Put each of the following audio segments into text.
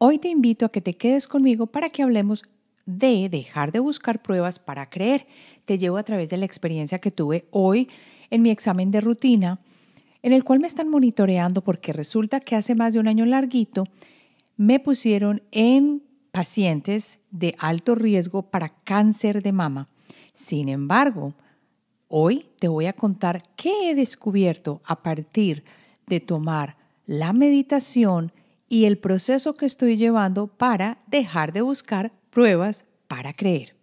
Hoy te invito a que te quedes conmigo para que hablemos de dejar de buscar pruebas para creer. Te llevo a través de la experiencia que tuve hoy en mi examen de rutina, en el cual me están monitoreando porque resulta que hace más de un año larguito me pusieron en pacientes de alto riesgo para cáncer de mama. Sin embargo, hoy te voy a contar qué he descubierto a partir de tomar la meditación y el proceso que estoy llevando para dejar de buscar pruebas para creer.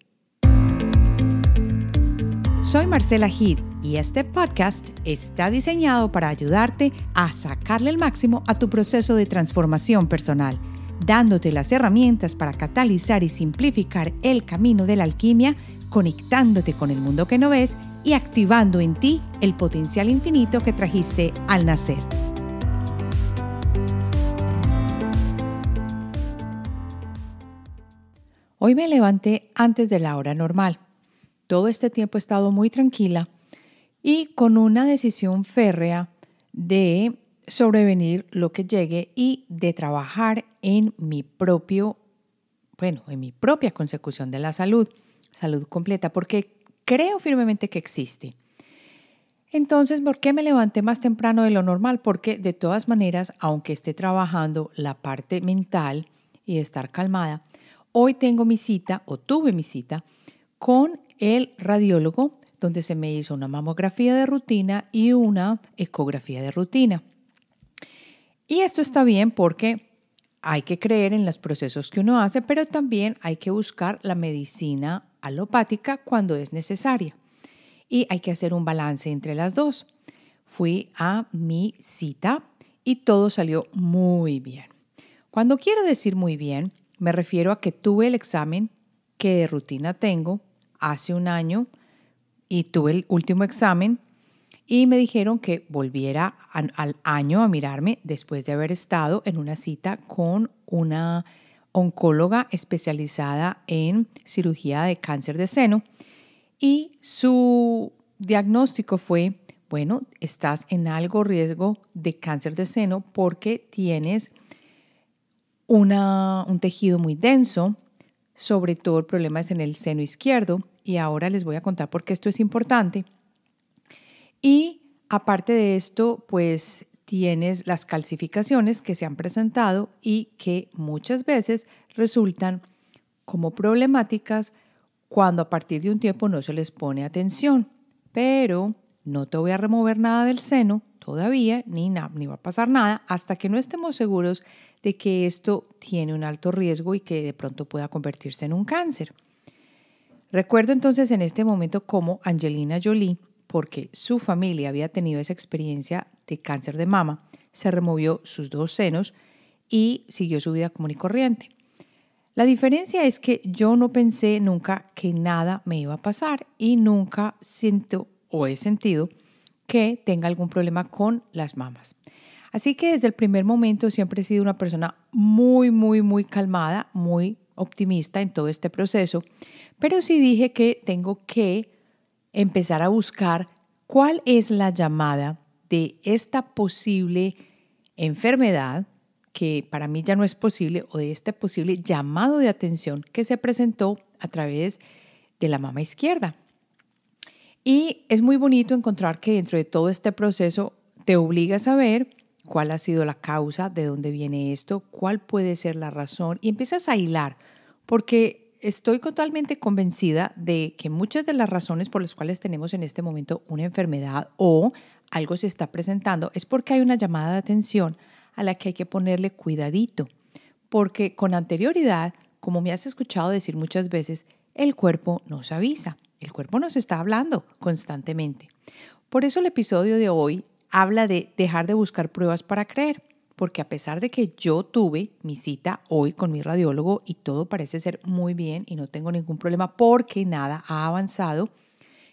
Soy Marcela Gid y este podcast está diseñado para ayudarte a sacarle el máximo a tu proceso de transformación personal, dándote las herramientas para catalizar y simplificar el camino de la alquimia, conectándote con el mundo que no ves y activando en ti el potencial infinito que trajiste al nacer. Hoy me levanté antes de la hora normal. Todo este tiempo he estado muy tranquila y con una decisión férrea de sobrevenir lo que llegue y de trabajar en mi propio, bueno, en mi propia consecución de la salud, salud completa, porque creo firmemente que existe. Entonces, ¿por qué me levanté más temprano de lo normal? Porque de todas maneras, aunque esté trabajando la parte mental y estar calmada, hoy tengo mi cita o tuve mi cita con el radiólogo donde se me hizo una mamografía de rutina y una ecografía de rutina. Y esto está bien porque hay que creer en los procesos que uno hace, pero también hay que buscar la medicina alopática cuando es necesaria. Y hay que hacer un balance entre las dos. Fui a mi cita y todo salió muy bien. Cuando quiero decir muy bien, me refiero a que tuve el examen que de rutina tengo hace un año y tuve el último examen y me dijeron que volviera al año a mirarme después de haber estado en una cita con una oncóloga especializada en cirugía de cáncer de seno y su diagnóstico fue, bueno, estás en algo riesgo de cáncer de seno porque tienes un tejido muy denso, sobre todo el problema es en el seno izquierdo y ahora les voy a contar por qué esto es importante. Y aparte de esto, pues tienes las calcificaciones que se han presentado y que muchas veces resultan como problemáticas cuando a partir de un tiempo no se les pone atención. Pero no te voy a remover nada del seno todavía, ni, nada ni va a pasar nada, hasta que no estemos seguros de que esto tiene un alto riesgo y que de pronto pueda convertirse en un cáncer. Recuerdo entonces en este momento cómo Angelina Jolie, porque su familia había tenido esa experiencia de cáncer de mama, se removió sus dos senos y siguió su vida común y corriente. La diferencia es que yo no pensé nunca que nada me iba a pasar y nunca siento o he sentido que tenga algún problema con las mamas. Así que desde el primer momento siempre he sido una persona muy, muy, muy calmada, muy optimista en todo este proceso, pero sí dije que tengo que empezar a buscar cuál es la llamada de esta posible enfermedad que para mí ya no es posible o de este posible llamado de atención que se presentó a través de la mama izquierda. Y es muy bonito encontrar que dentro de todo este proceso te obligas a ver cuál ha sido la causa, de dónde viene esto, cuál puede ser la razón y empiezas a hilar, porque estoy totalmente convencida de que muchas de las razones por las cuales tenemos en este momento una enfermedad o algo se está presentando es porque hay una llamada de atención a la que hay que ponerle cuidadito, porque con anterioridad, como me has escuchado decir muchas veces, el cuerpo nos avisa, el cuerpo nos está hablando constantemente. Por eso el episodio de hoy habla de dejar de buscar pruebas para creer, porque a pesar de que yo tuve mi cita hoy con mi radiólogo y todo parece ser muy bien y no tengo ningún problema porque nada ha avanzado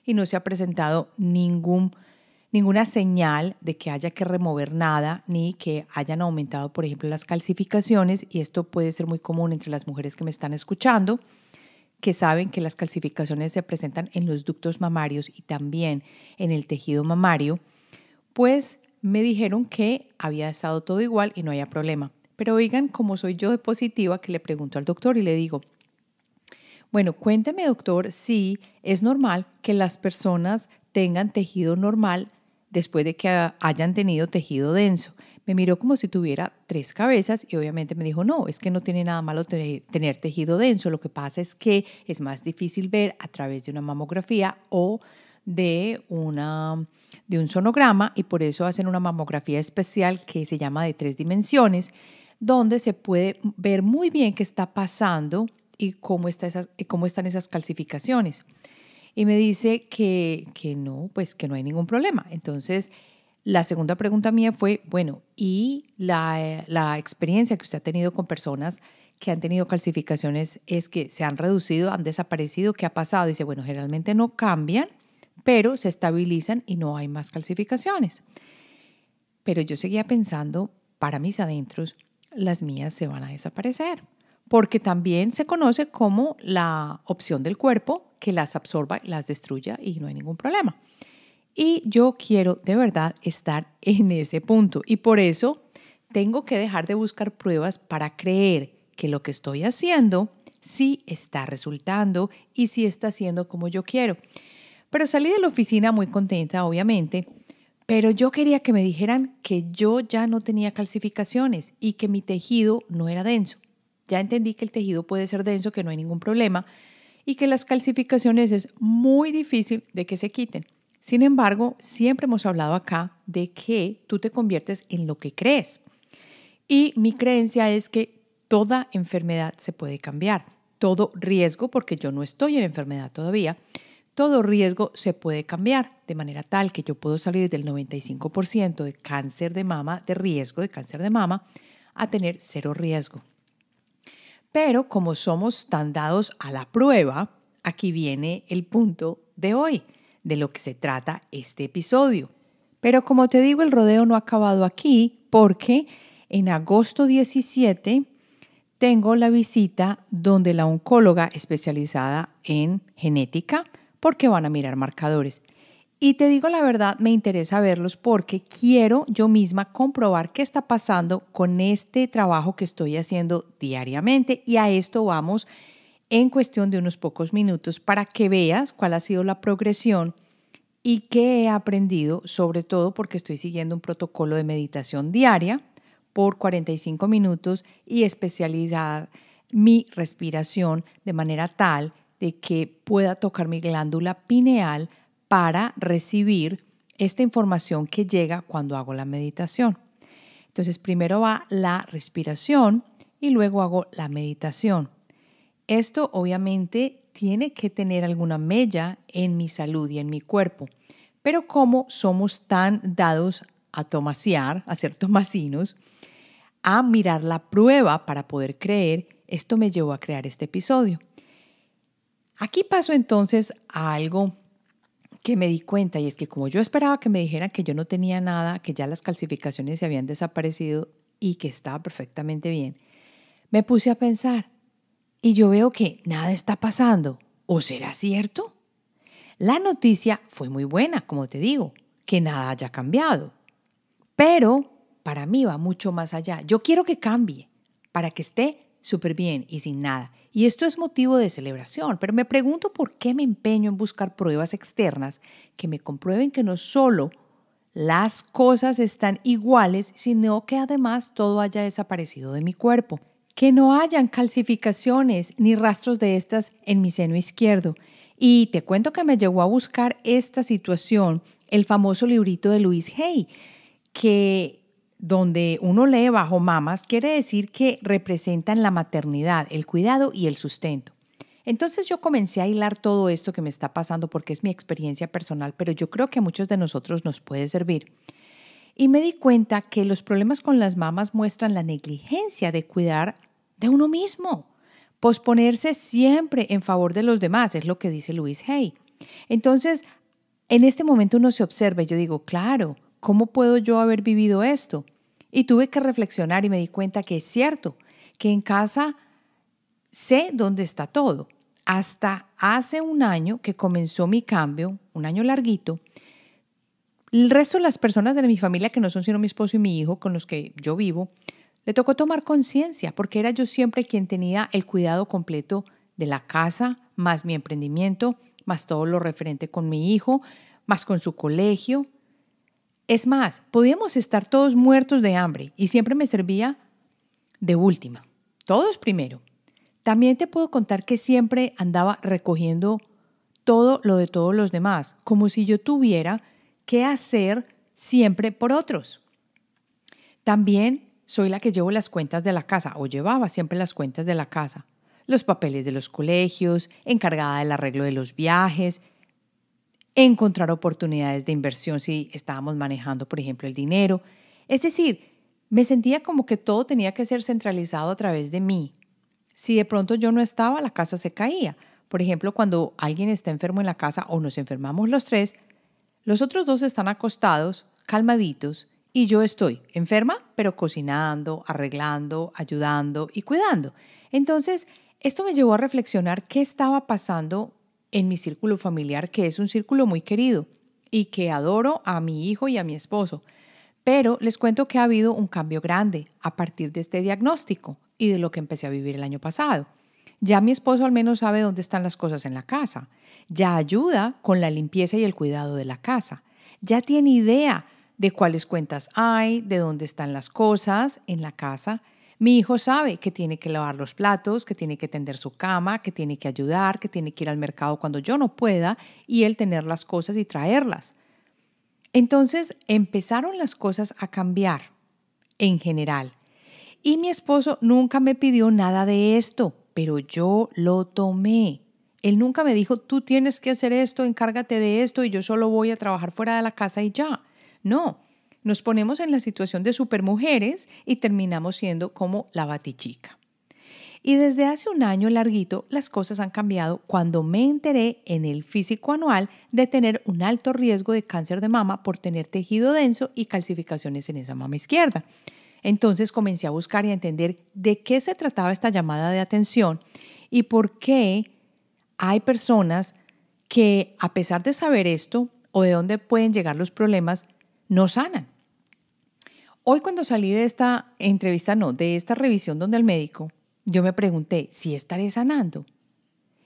y no se ha presentado ninguna señal de que haya que remover nada ni que hayan aumentado, por ejemplo, las calcificaciones, y esto puede ser muy común entre las mujeres que me están escuchando, que saben que las calcificaciones se presentan en los ductos mamarios y también en el tejido mamario pues me dijeron que había estado todo igual y no había problema. Pero oigan, como soy yo de positiva, que le pregunto al doctor y le digo, bueno, cuéntame, doctor si es normal que las personas tengan tejido normal después de que hayan tenido tejido denso. Me miró como si tuviera tres cabezas y obviamente me dijo, no, es que no tiene nada malo tener tejido denso, lo que pasa es que es más difícil ver a través de una mamografía o de una de un sonograma y por eso hacen una mamografía especial que se llama de tres dimensiones, donde se puede ver muy bien qué está pasando y cómo, está eh, cómo están esas calcificaciones. Y me dice que, no, pues que no hay ningún problema. Entonces, la segunda pregunta mía fue, bueno, ¿y la, la, experiencia que usted ha tenido con personas que han tenido calcificaciones es que se han reducido, han desaparecido? ¿Qué ha pasado? Dice, bueno, generalmente no cambian, pero se estabilizan y no hay más calcificaciones. Pero yo seguía pensando, para mis adentros, las mías se van a desaparecer, porque también se conoce como la opción del cuerpo que las absorba, las destruya y no hay ningún problema. Y yo quiero de verdad estar en ese punto. Y por eso tengo que dejar de buscar pruebas para creer que lo que estoy haciendo sí está resultando y sí está haciendo como yo quiero. Pero salí de la oficina muy contenta, obviamente, pero yo quería que me dijeran que yo ya no tenía calcificaciones y que mi tejido no era denso. Ya entendí que el tejido puede ser denso, que no hay ningún problema y que las calcificaciones es muy difícil de que se quiten. Sin embargo, siempre hemos hablado acá de que tú te conviertes en lo que crees. Y mi creencia es que toda enfermedad se puede cambiar, todo riesgo, porque yo no estoy en enfermedad todavía, todo riesgo se puede cambiar de manera tal que yo puedo salir del 95% de cáncer de mama, de riesgo de cáncer de mama, a tener cero riesgo. Pero como somos tan dados a la prueba, aquí viene el punto de hoy, de lo que se trata este episodio. Pero como te digo, el rodeo no ha acabado aquí porque en agosto 17 tengo la visita donde la oncóloga especializada en genética, porque van a mirar marcadores. Y te digo la verdad, me interesa verlos porque quiero yo misma comprobar qué está pasando con este trabajo que estoy haciendo diariamente y a esto vamos en cuestión de unos pocos minutos para que veas cuál ha sido la progresión y qué he aprendido, sobre todo porque estoy siguiendo un protocolo de meditación diaria por 45 minutos y especializar mi respiración de manera tal de que pueda tocar mi glándula pineal para recibir esta información que llega cuando hago la meditación. Entonces primero va la respiración y luego hago la meditación. Esto obviamente tiene que tener alguna mella en mi salud y en mi cuerpo. Pero como somos tan dados a tomasear, a ser tomasinos, a mirar la prueba para poder creer, esto me llevó a crear este episodio. Aquí paso entonces a algo que me di cuenta y es que como yo esperaba que me dijeran que yo no tenía nada, que ya las calcificaciones se habían desaparecido y que estaba perfectamente bien, me puse a pensar y yo veo que nada está pasando. ¿O será cierto? La noticia fue muy buena, como te digo, que nada haya cambiado. Pero para mí va mucho más allá. Yo quiero que cambie para que esté súper bien y sin nada. Y esto es motivo de celebración, pero me pregunto por qué me empeño en buscar pruebas externas que me comprueben que no solo las cosas están iguales, sino que además todo haya desaparecido de mi cuerpo. Que no hayan calcificaciones ni rastros de estas en mi seno izquierdo. Y te cuento que me llegó a buscar esta situación el famoso librito de Luis Hay, que donde uno lee bajo mamas, quiere decir que representan la maternidad, el cuidado y el sustento. Entonces yo comencé a hilar todo esto que me está pasando porque es mi experiencia personal, pero yo creo que a muchos de nosotros nos puede servir. Y me di cuenta que los problemas con las mamas muestran la negligencia de cuidar de uno mismo. Posponerse siempre en favor de los demás, es lo que dice Luis Hay. Entonces, en este momento uno se observa y yo digo, claro, ¿cómo puedo yo haber vivido esto? Y tuve que reflexionar y me di cuenta que es cierto, que en casa sé dónde está todo. Hasta hace un año que comenzó mi cambio, un año larguito, el resto de las personas de mi familia, que no son sino mi esposo y mi hijo, con los que yo vivo, le tocó tomar conciencia, porque era yo siempre quien tenía el cuidado completo de la casa, más mi emprendimiento, más todo lo referente con mi hijo, más con su colegio, es más, podíamos estar todos muertos de hambre y siempre me servía de última. Todos primero. También te puedo contar que siempre andaba recogiendo todo lo de todos los demás, como si yo tuviera que hacer siempre por otros. También soy la que llevo las cuentas de la casa o llevaba siempre las cuentas de la casa, los papeles de los colegios, encargada del arreglo de los viajes, encontrar oportunidades de inversión si estábamos manejando, por ejemplo, el dinero. Es decir, me sentía como que todo tenía que ser centralizado a través de mí. Si de pronto yo no estaba, la casa se caía. Por ejemplo, cuando alguien está enfermo en la casa o nos enfermamos los tres, los otros dos están acostados, calmaditos, y yo estoy enferma, pero cocinando, arreglando, ayudando y cuidando. Entonces, esto me llevó a reflexionar qué estaba pasando en mi círculo familiar, que es un círculo muy querido y que adoro a mi hijo y a mi esposo. Pero les cuento que ha habido un cambio grande a partir de este diagnóstico y de lo que empecé a vivir el año pasado. Ya mi esposo al menos sabe dónde están las cosas en la casa. Ya ayuda con la limpieza y el cuidado de la casa. Ya tiene idea de cuáles cuentas hay, de dónde están las cosas en la casa mi hijo sabe que tiene que lavar los platos, que tiene que tender su cama, que tiene que ayudar, que tiene que ir al mercado cuando yo no pueda y él tener las cosas y traerlas. Entonces empezaron las cosas a cambiar en general. Y mi esposo nunca me pidió nada de esto, pero yo lo tomé. Él nunca me dijo, tú tienes que hacer esto, encárgate de esto y yo solo voy a trabajar fuera de la casa y ya. No, nos ponemos en la situación de supermujeres y terminamos siendo como la batichica. Y desde hace un año larguito las cosas han cambiado cuando me enteré en el físico anual de tener un alto riesgo de cáncer de mama por tener tejido denso y calcificaciones en esa mama izquierda. Entonces comencé a buscar y a entender de qué se trataba esta llamada de atención y por qué hay personas que a pesar de saber esto o de dónde pueden llegar los problemas, no sanan. Hoy cuando salí de esta entrevista, no, de esta revisión donde el médico, yo me pregunté si estaré sanando.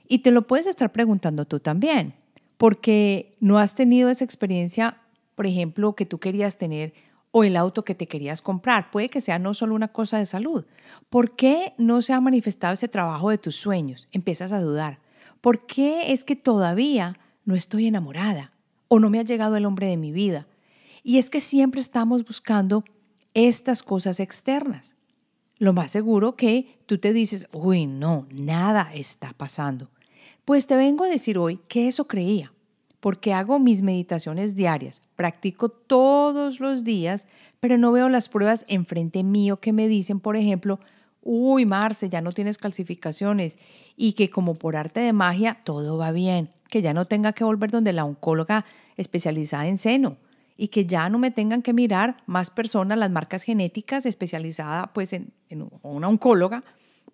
Y te lo puedes estar preguntando tú también, porque no has tenido esa experiencia, por ejemplo, que tú querías tener o el auto que te querías comprar. Puede que sea no solo una cosa de salud. ¿Por qué no se ha manifestado ese trabajo de tus sueños? Empiezas a dudar. ¿Por qué es que todavía no estoy enamorada o no me ha llegado el hombre de mi vida? Y es que siempre estamos buscando estas cosas externas. Lo más seguro que tú te dices, uy, no, nada está pasando. Pues te vengo a decir hoy que eso creía, porque hago mis meditaciones diarias, practico todos los días, pero no veo las pruebas enfrente mío que me dicen, por ejemplo, uy, Marce, ya no tienes calcificaciones y que como por arte de magia todo va bien, que ya no tenga que volver donde la oncóloga especializada en seno, y que ya no me tengan que mirar más personas las marcas genéticas especializadas pues en, en una oncóloga,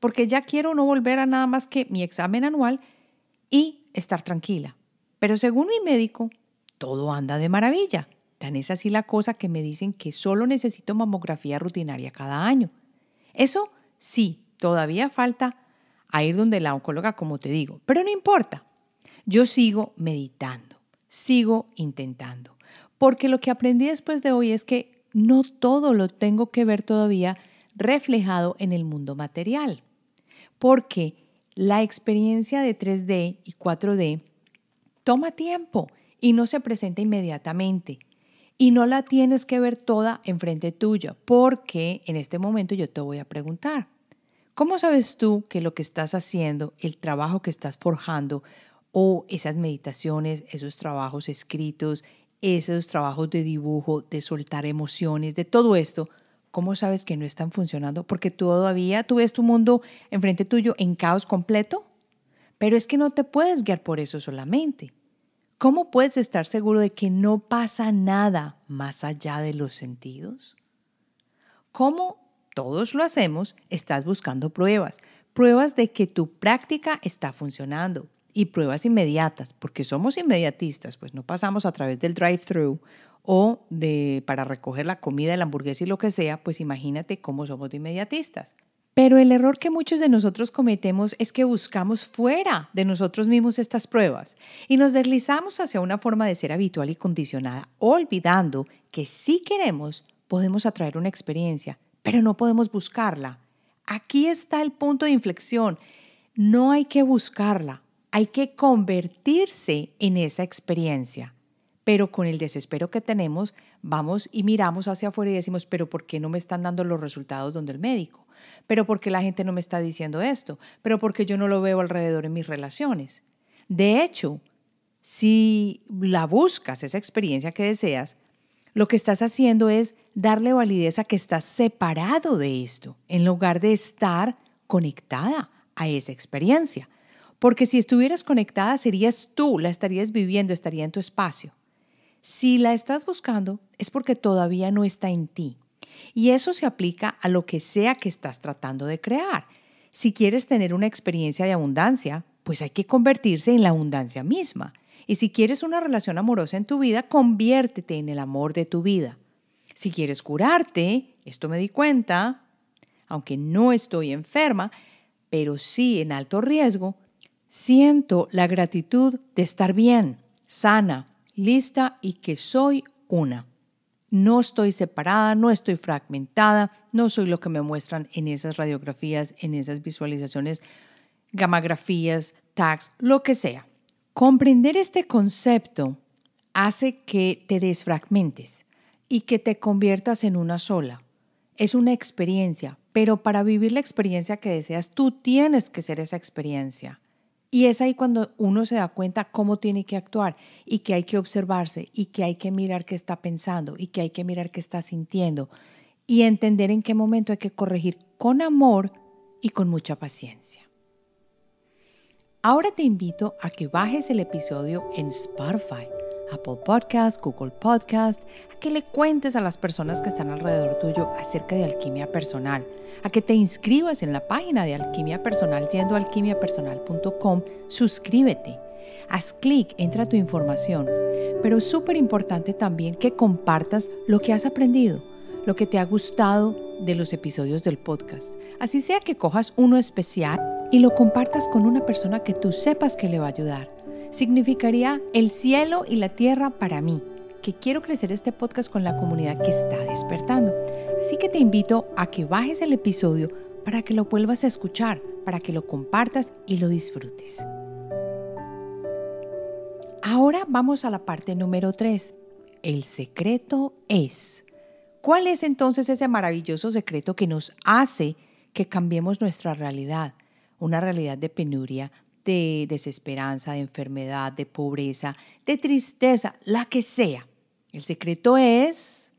porque ya quiero no volver a nada más que mi examen anual y estar tranquila. Pero según mi médico, todo anda de maravilla. Tan es así la cosa que me dicen que solo necesito mamografía rutinaria cada año. Eso sí, todavía falta a ir donde la oncóloga, como te digo, pero no importa. Yo sigo meditando, sigo intentando porque lo que aprendí después de hoy es que no todo lo tengo que ver todavía reflejado en el mundo material, porque la experiencia de 3D y 4D toma tiempo y no se presenta inmediatamente. Y no la tienes que ver toda enfrente tuya, porque en este momento yo te voy a preguntar, ¿cómo sabes tú que lo que estás haciendo, el trabajo que estás forjando, o esas meditaciones, esos trabajos escritos, esos trabajos de dibujo, de soltar emociones, de todo esto, ¿cómo sabes que no están funcionando? Porque todavía tú ves tu mundo enfrente tuyo en caos completo, pero es que no te puedes guiar por eso solamente. ¿Cómo puedes estar seguro de que no pasa nada más allá de los sentidos? Como todos lo hacemos, estás buscando pruebas, pruebas de que tu práctica está funcionando, y pruebas inmediatas, porque somos inmediatistas, pues no pasamos a través del drive-thru o de, para recoger la comida, la hamburguesa y lo que sea, pues imagínate cómo somos de inmediatistas. Pero el error que muchos de nosotros cometemos es que buscamos fuera de nosotros mismos estas pruebas y nos deslizamos hacia una forma de ser habitual y condicionada, olvidando que si queremos podemos atraer una experiencia, pero no podemos buscarla. Aquí está el punto de inflexión. No hay que buscarla, hay que convertirse en esa experiencia. Pero con el desespero que tenemos, vamos y miramos hacia afuera y decimos, pero ¿por qué no me están dando los resultados donde el médico? ¿Pero por qué la gente no me está diciendo esto? ¿Pero por qué yo no lo veo alrededor en mis relaciones? De hecho, si la buscas, esa experiencia que deseas, lo que estás haciendo es darle validez a que estás separado de esto, en lugar de estar conectada a esa experiencia porque si estuvieras conectada serías tú, la estarías viviendo, estaría en tu espacio. Si la estás buscando es porque todavía no está en ti. Y eso se aplica a lo que sea que estás tratando de crear. Si quieres tener una experiencia de abundancia, pues hay que convertirse en la abundancia misma. Y si quieres una relación amorosa en tu vida, conviértete en el amor de tu vida. Si quieres curarte, esto me di cuenta, aunque no estoy enferma, pero sí en alto riesgo, Siento la gratitud de estar bien, sana, lista y que soy una. No estoy separada, no estoy fragmentada, no soy lo que me muestran en esas radiografías, en esas visualizaciones, gamografías, tags, lo que sea. Comprender este concepto hace que te desfragmentes y que te conviertas en una sola. Es una experiencia, pero para vivir la experiencia que deseas, tú tienes que ser esa experiencia. Y es ahí cuando uno se da cuenta cómo tiene que actuar y que hay que observarse y que hay que mirar qué está pensando y que hay que mirar qué está sintiendo y entender en qué momento hay que corregir con amor y con mucha paciencia. Ahora te invito a que bajes el episodio en Spotify Apple Podcast, Google Podcast, a que le cuentes a las personas que están alrededor tuyo acerca de alquimia personal, a que te inscribas en la página de alquimia personal yendo a alquimiapersonal.com, suscríbete, haz clic, entra tu información, pero es súper importante también que compartas lo que has aprendido, lo que te ha gustado de los episodios del podcast. Así sea que cojas uno especial y lo compartas con una persona que tú sepas que le va a ayudar significaría el cielo y la tierra para mí, que quiero crecer este podcast con la comunidad que está despertando. Así que te invito a que bajes el episodio para que lo vuelvas a escuchar, para que lo compartas y lo disfrutes. Ahora vamos a la parte número 3. El secreto es. ¿Cuál es entonces ese maravilloso secreto que nos hace que cambiemos nuestra realidad? Una realidad de penuria, de desesperanza, de enfermedad, de pobreza, de tristeza, la que sea. El secreto es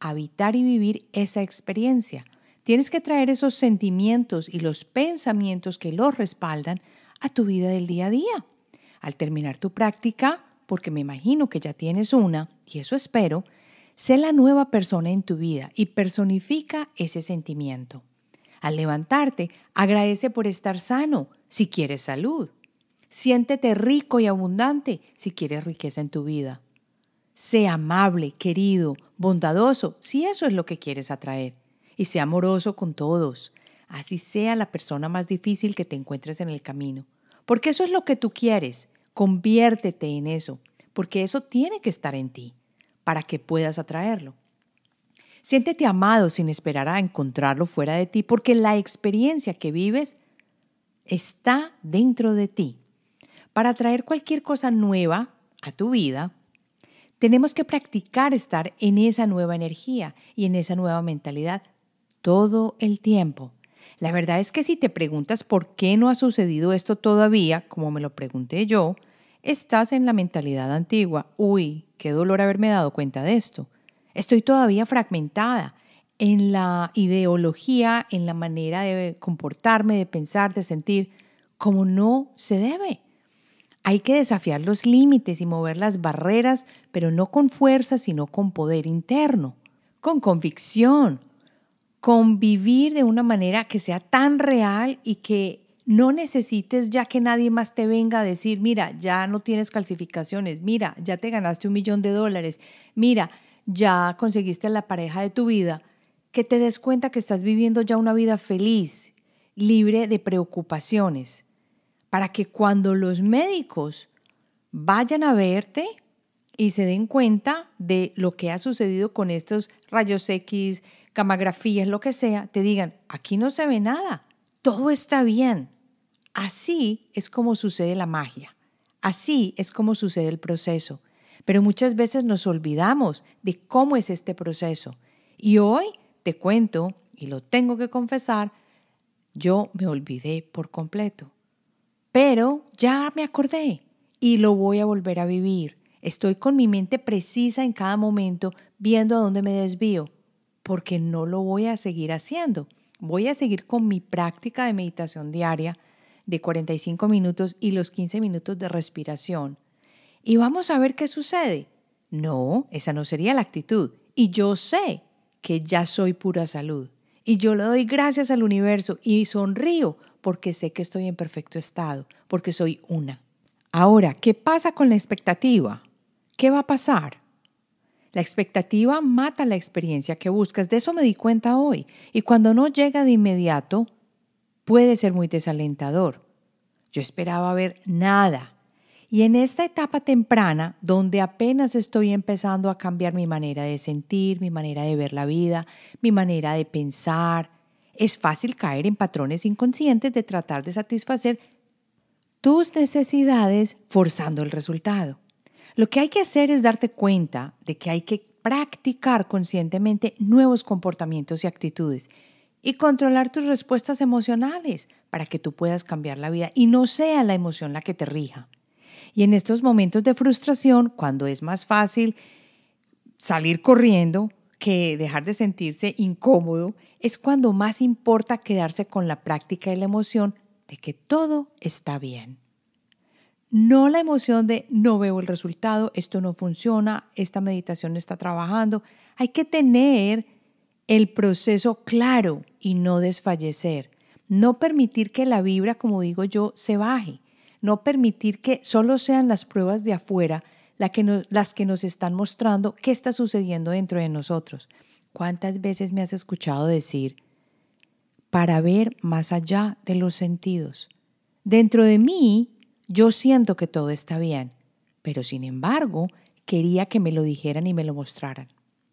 habitar y vivir esa experiencia. Tienes que traer esos sentimientos y los pensamientos que los respaldan a tu vida del día a día. Al terminar tu práctica, porque me imagino que ya tienes una, y eso espero, sé la nueva persona en tu vida y personifica ese sentimiento. Al levantarte, agradece por estar sano, si quieres salud. Siéntete rico y abundante si quieres riqueza en tu vida. Sé amable, querido, bondadoso, si eso es lo que quieres atraer. Y sé amoroso con todos, así sea la persona más difícil que te encuentres en el camino. Porque eso es lo que tú quieres. Conviértete en eso, porque eso tiene que estar en ti para que puedas atraerlo. Siéntete amado sin esperar a encontrarlo fuera de ti, porque la experiencia que vives está dentro de ti. Para traer cualquier cosa nueva a tu vida, tenemos que practicar estar en esa nueva energía y en esa nueva mentalidad todo el tiempo. La verdad es que si te preguntas por qué no ha sucedido esto todavía, como me lo pregunté yo, estás en la mentalidad antigua. Uy, qué dolor haberme dado cuenta de esto. Estoy todavía fragmentada en la ideología, en la manera de comportarme, de pensar, de sentir, como no se debe. Hay que desafiar los límites y mover las barreras, pero no con fuerza, sino con poder interno, con convicción, con vivir de una manera que sea tan real y que no necesites ya que nadie más te venga a decir, mira, ya no tienes calcificaciones, mira, ya te ganaste un millón de dólares, mira, ya conseguiste la pareja de tu vida, que te des cuenta que estás viviendo ya una vida feliz, libre de preocupaciones, para que cuando los médicos vayan a verte y se den cuenta de lo que ha sucedido con estos rayos X, camografías, lo que sea, te digan, aquí no se ve nada, todo está bien. Así es como sucede la magia, así es como sucede el proceso. Pero muchas veces nos olvidamos de cómo es este proceso. Y hoy te cuento, y lo tengo que confesar, yo me olvidé por completo. Pero ya me acordé y lo voy a volver a vivir. Estoy con mi mente precisa en cada momento, viendo a dónde me desvío, porque no lo voy a seguir haciendo. Voy a seguir con mi práctica de meditación diaria de 45 minutos y los 15 minutos de respiración. Y vamos a ver qué sucede. No, esa no sería la actitud. Y yo sé que ya soy pura salud. Y yo le doy gracias al universo y sonrío porque sé que estoy en perfecto estado, porque soy una. Ahora, ¿qué pasa con la expectativa? ¿Qué va a pasar? La expectativa mata la experiencia que buscas, de eso me di cuenta hoy. Y cuando no llega de inmediato, puede ser muy desalentador. Yo esperaba ver nada, y en esta etapa temprana, donde apenas estoy empezando a cambiar mi manera de sentir, mi manera de ver la vida, mi manera de pensar, es fácil caer en patrones inconscientes de tratar de satisfacer tus necesidades forzando el resultado. Lo que hay que hacer es darte cuenta de que hay que practicar conscientemente nuevos comportamientos y actitudes y controlar tus respuestas emocionales para que tú puedas cambiar la vida y no sea la emoción la que te rija. Y en estos momentos de frustración, cuando es más fácil salir corriendo que dejar de sentirse incómodo, es cuando más importa quedarse con la práctica y la emoción de que todo está bien. No la emoción de no veo el resultado, esto no funciona, esta meditación no está trabajando. Hay que tener el proceso claro y no desfallecer. No permitir que la vibra, como digo yo, se baje no permitir que solo sean las pruebas de afuera las que nos están mostrando qué está sucediendo dentro de nosotros. ¿Cuántas veces me has escuchado decir, para ver más allá de los sentidos? Dentro de mí, yo siento que todo está bien, pero sin embargo, quería que me lo dijeran y me lo mostraran,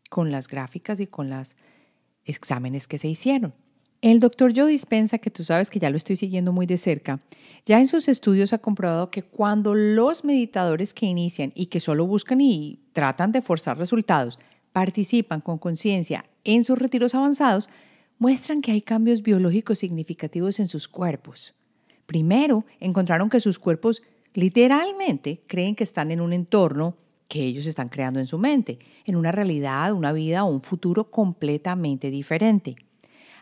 con las gráficas y con los exámenes que se hicieron. El doctor Joe Dispensa, que tú sabes que ya lo estoy siguiendo muy de cerca, ya en sus estudios ha comprobado que cuando los meditadores que inician y que solo buscan y tratan de forzar resultados participan con conciencia en sus retiros avanzados, muestran que hay cambios biológicos significativos en sus cuerpos. Primero, encontraron que sus cuerpos literalmente creen que están en un entorno que ellos están creando en su mente, en una realidad, una vida o un futuro completamente diferente.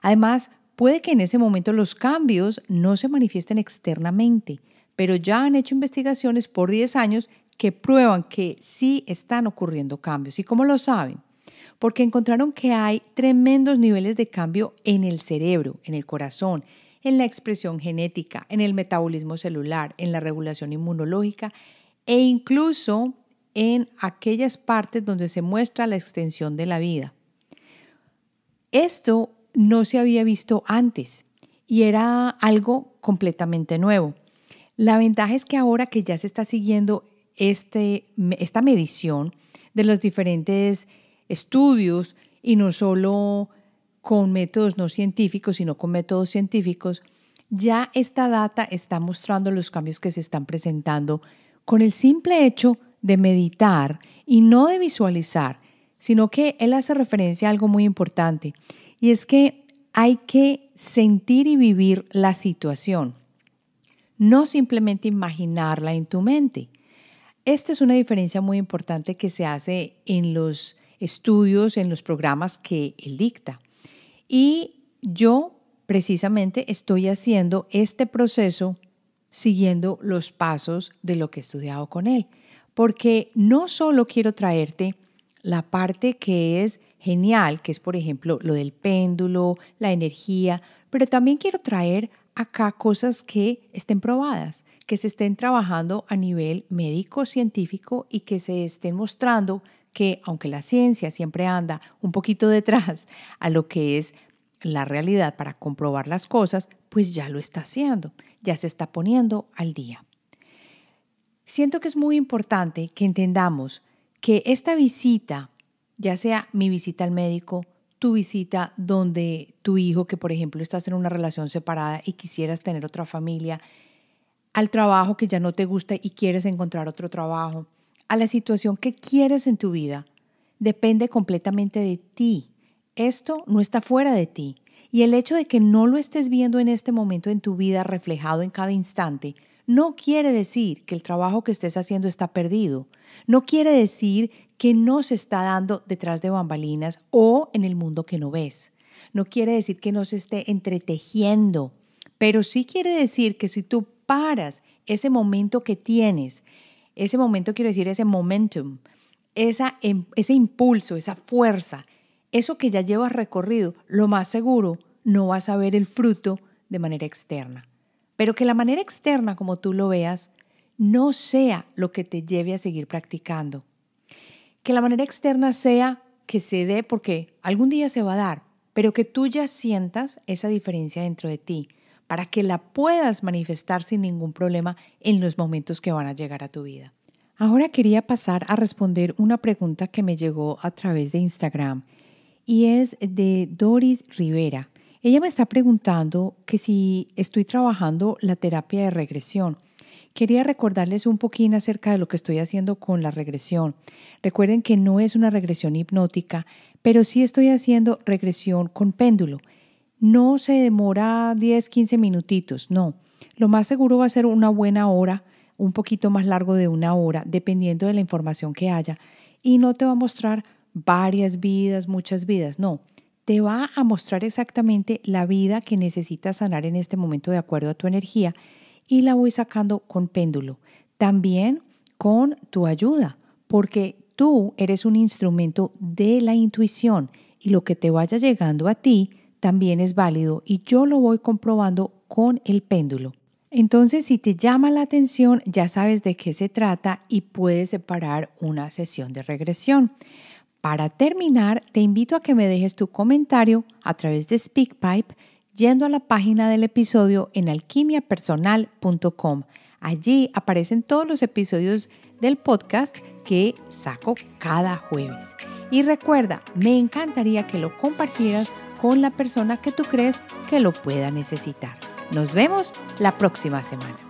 Además, puede que en ese momento los cambios no se manifiesten externamente, pero ya han hecho investigaciones por 10 años que prueban que sí están ocurriendo cambios. ¿Y cómo lo saben? Porque encontraron que hay tremendos niveles de cambio en el cerebro, en el corazón, en la expresión genética, en el metabolismo celular, en la regulación inmunológica e incluso en aquellas partes donde se muestra la extensión de la vida. Esto no se había visto antes y era algo completamente nuevo. La ventaja es que ahora que ya se está siguiendo este, esta medición de los diferentes estudios y no solo con métodos no científicos, sino con métodos científicos, ya esta data está mostrando los cambios que se están presentando con el simple hecho de meditar y no de visualizar, sino que él hace referencia a algo muy importante y es que hay que sentir y vivir la situación, no simplemente imaginarla en tu mente. Esta es una diferencia muy importante que se hace en los estudios, en los programas que él dicta. Y yo precisamente estoy haciendo este proceso siguiendo los pasos de lo que he estudiado con él, porque no solo quiero traerte la parte que es genial, que es por ejemplo lo del péndulo, la energía, pero también quiero traer acá cosas que estén probadas, que se estén trabajando a nivel médico científico y que se estén mostrando que aunque la ciencia siempre anda un poquito detrás a lo que es la realidad para comprobar las cosas, pues ya lo está haciendo, ya se está poniendo al día. Siento que es muy importante que entendamos que esta visita ya sea mi visita al médico, tu visita donde tu hijo, que por ejemplo estás en una relación separada y quisieras tener otra familia, al trabajo que ya no te gusta y quieres encontrar otro trabajo, a la situación que quieres en tu vida, depende completamente de ti. Esto no está fuera de ti. Y el hecho de que no lo estés viendo en este momento en tu vida reflejado en cada instante, no quiere decir que el trabajo que estés haciendo está perdido. No quiere decir que no se está dando detrás de bambalinas o en el mundo que no ves. No quiere decir que no se esté entretejiendo, pero sí quiere decir que si tú paras ese momento que tienes, ese momento quiero decir ese momentum, em, ese impulso, esa fuerza, eso que ya llevas recorrido, lo más seguro no vas a ver el fruto de manera externa. Pero que la manera externa, como tú lo veas, no sea lo que te lleve a seguir practicando, que la manera externa sea que se dé porque algún día se va a dar, pero que tú ya sientas esa diferencia dentro de ti para que la puedas manifestar sin ningún problema en los momentos que van a llegar a tu vida. Ahora quería pasar a responder una pregunta que me llegó a través de Instagram y es de Doris Rivera. Ella me está preguntando que si estoy trabajando la terapia de regresión. Quería recordarles un poquín acerca de lo que estoy haciendo con la regresión. Recuerden que no es una regresión hipnótica, pero sí estoy haciendo regresión con péndulo. No se demora 10, 15 minutitos, no. Lo más seguro va a ser una buena hora, un poquito más largo de una hora, dependiendo de la información que haya. Y no te va a mostrar varias vidas, muchas vidas, no te va a mostrar exactamente la vida que necesitas sanar en este momento de acuerdo a tu energía y la voy sacando con péndulo. También con tu ayuda, porque tú eres un instrumento de la intuición y lo que te vaya llegando a ti también es válido y yo lo voy comprobando con el péndulo. Entonces, si te llama la atención, ya sabes de qué se trata y puedes separar una sesión de regresión. Para terminar, te invito a que me dejes tu comentario a través de SpeakPipe yendo a la página del episodio en alquimiapersonal.com. Allí aparecen todos los episodios del podcast que saco cada jueves. Y recuerda, me encantaría que lo compartieras con la persona que tú crees que lo pueda necesitar. Nos vemos la próxima semana.